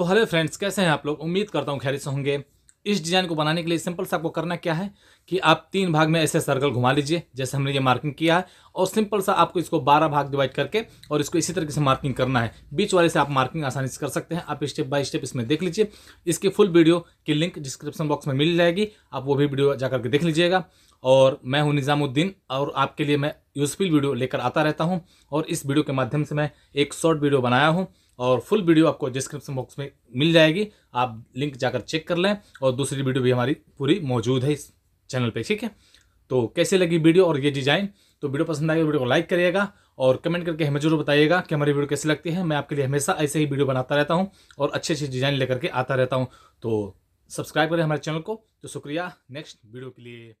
तो hello friends कैसे हैं आप लोग उम्मीद करता हूँ खैर से होंगे इस डिज़ाइन को बनाने के लिए सिंपल सा आपको करना क्या है कि आप तीन भाग में ऐसे सर्कल घुमा लीजिए जैसे हमने ये मार्किंग किया है और सिंपल सा आपको इसको बारह भाग डिवाइड करके और इसको इसी तरीके से मार्किंग करना है बीच वाले से आप मार्किंग आसानी से कर सकते हैं आप स्टेप बाय स्टेप इसमें देख लीजिए इसकी फुल वीडियो की लिंक डिस्क्रिप्शन बॉक्स में मिल जाएगी आप वो भी वीडियो जा करके देख लीजिएगा और मैं हूँ निज़ामुद्दीन और आपके लिए मैं यूज़फुल वीडियो लेकर आता रहता हूँ और इस वीडियो के माध्यम से मैं एक शॉर्ट वीडियो बनाया हूँ और फुल वीडियो आपको डिस्क्रिप्शन बॉक्स में मिल जाएगी आप लिंक जाकर चेक कर लें और दूसरी वीडियो भी हमारी पूरी मौजूद है इस चैनल पे ठीक है तो कैसे लगी वीडियो और ये डिज़ाइन तो वीडियो पसंद आएगी वीडियो को लाइक करिएगा और कमेंट करके हमें जरूर बताइएगा कि हमारी वीडियो कैसी लगती है मैं आपके लिए हमेशा ऐसे ही वीडियो बनाता रहता हूँ और अच्छे अच्छे डिज़ाइन लेकर के आता रहता हूँ तो सब्सक्राइब करें हमारे चैनल को तो शुक्रिया नेक्स्ट वीडियो के लिए